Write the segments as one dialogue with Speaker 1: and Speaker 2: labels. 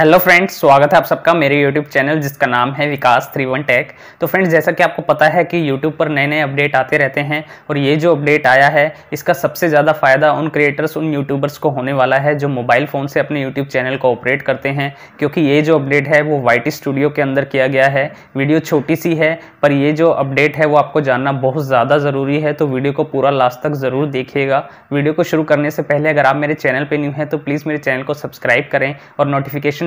Speaker 1: Hello friends स्वागत है आप सबका मेरे यूट्यूब चैनल जिसका नाम है विकास थ्री वन टेक तो फ्रेंड्स जैसा कि आपको पता है कि यूट्यूब पर नए नए अपडेट आते रहते हैं और ये जो अपडेट आया है इसका सबसे ज़्यादा फ़ायदा उन क्रिएटर्स उन यूट्यूबर्स को होने वाला है जो मोबाइल फ़ोन से अपने यूट्यूब चैनल को ऑपरेट करते हैं क्योंकि ये जो अपडेट है वो वाइट स्टूडियो के अंदर किया गया है वीडियो छोटी सी है पर ये जो अपडेट है वो आपको जानना बहुत ज़्यादा ज़रूरी है तो वीडियो को पूरा लास्ट तक ज़रूर देखिएगा वीडियो को शुरू करने से पहले अगर आप मेरे चैनल पर न्यू हैं तो प्लीज़ मेरे चैनल को सब्सक्राइब करें और नोटिफिकेशन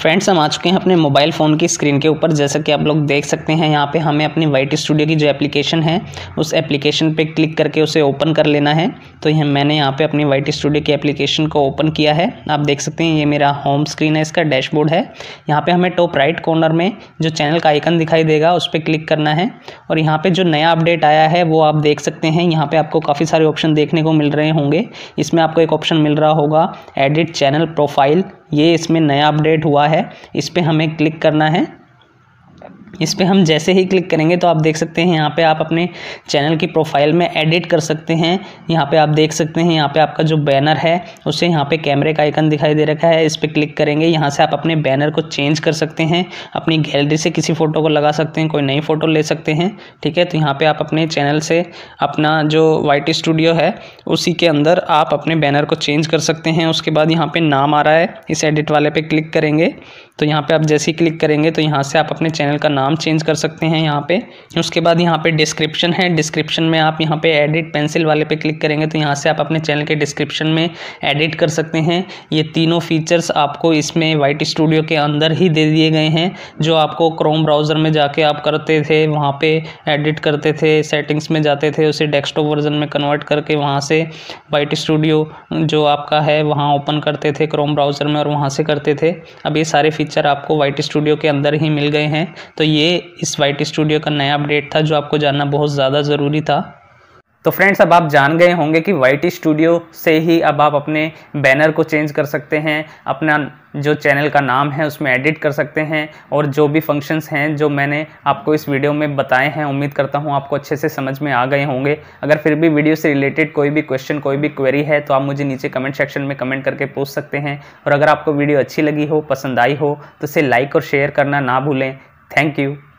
Speaker 1: फ्रेंड्स हम आ चुके हैं अपने मोबाइल फ़ोन की स्क्रीन के ऊपर जैसा कि आप लोग देख सकते हैं यहाँ पे हमें अपनी वाइट स्टूडियो की जो एप्लीकेशन है उस एप्लीकेशन पे क्लिक करके उसे ओपन कर लेना है तो यह मैंने यहाँ पे अपनी वाइट स्टूडियो की एप्लीकेशन को ओपन किया है आप देख सकते हैं ये मेरा होम स्क्रीन है इसका डैशबोर्ड है यहाँ पर हमें टॉप राइट कॉर्नर में जो चैनल का आइकन दिखाई देगा उस पर क्लिक करना है और यहाँ पर जो नया अपडेट आया है वो आप देख सकते हैं यहाँ पर आपको काफ़ी सारे ऑप्शन देखने को मिल रहे होंगे इसमें आपको एक ऑप्शन मिल रहा होगा एडिट चैनल प्रोफाइल ये इसमें नया अपडेट हुआ है इस पर हमें क्लिक करना है इस पर हम जैसे ही क्लिक करेंगे तो आप देख सकते हैं यहाँ पे आप अपने चैनल की प्रोफाइल में एडिट कर सकते हैं यहाँ पे आप देख सकते हैं यहाँ पे आपका जो बैनर है उसे यहाँ पे कैमरे का आइकन दिखाई दे रखा है इस पर क्लिक करेंगे यहाँ से आप अपने बैनर को चेंज कर सकते हैं अपनी गैलरी से किसी फ़ोटो को लगा सकते हैं कोई नई फ़ोटो ले सकते हैं ठीक है तो यहाँ पर आप अपने चैनल से अपना जो वाइट स्टूडियो है उसी के अंदर आप अपने बैनर को चेंज कर सकते हैं उसके बाद यहाँ पर नाम आ रहा है इस एडिट वाले पर क्लिक करेंगे तो यहाँ पर आप जैसे ही क्लिक करेंगे तो यहाँ से आप अपने चैनल का नाम चेंज कर सकते हैं यहाँ पे उसके बाद यहाँ पे डिस्क्रिप्शन है डिस्क्रिप्शन में आप यहाँ पे एडिट पेंसिल वाले पे क्लिक करेंगे तो यहाँ से आप अपने चैनल के डिस्क्रिप्शन में एडिट कर सकते हैं ये तीनों फीचर्स आपको इसमें वाइट स्टूडियो के अंदर ही दे दिए गए हैं जो आपको क्रोम ब्राउज़र में जाके आप करते थे वहाँ पर एडिट करते थे सेटिंग्स में जाते थे उसे डेस्कटॉप वर्जन में कन्वर्ट करके वहाँ से वाइट स्टूडियो जो आपका है वहाँ ओपन करते थे क्रोम ब्राउज़र में और वहाँ से करते थे अब ये सारे फीचर आपको वाइट स्टूडियो के अंदर ही मिल गए हैं तो ये इस वाइट स्टूडियो का नया अपडेट था जो आपको जानना बहुत ज़्यादा ज़रूरी था तो फ्रेंड्स अब आप जान गए होंगे कि वाइट स्टूडियो से ही अब आप अपने बैनर को चेंज कर सकते हैं अपना जो चैनल का नाम है उसमें एडिट कर सकते हैं और जो भी फंक्शंस हैं जो मैंने आपको इस वीडियो में बताए हैं उम्मीद करता हूं आपको अच्छे से समझ में आ गए होंगे अगर फिर भी वीडियो से रिलेटेड कोई भी क्वेश्चन कोई भी क्वेरी है तो आप मुझे नीचे कमेंट सेक्शन में कमेंट करके पूछ सकते हैं और अगर आपको वीडियो अच्छी लगी हो पसंद आई हो तो इसे लाइक और शेयर करना ना भूलें Thank you.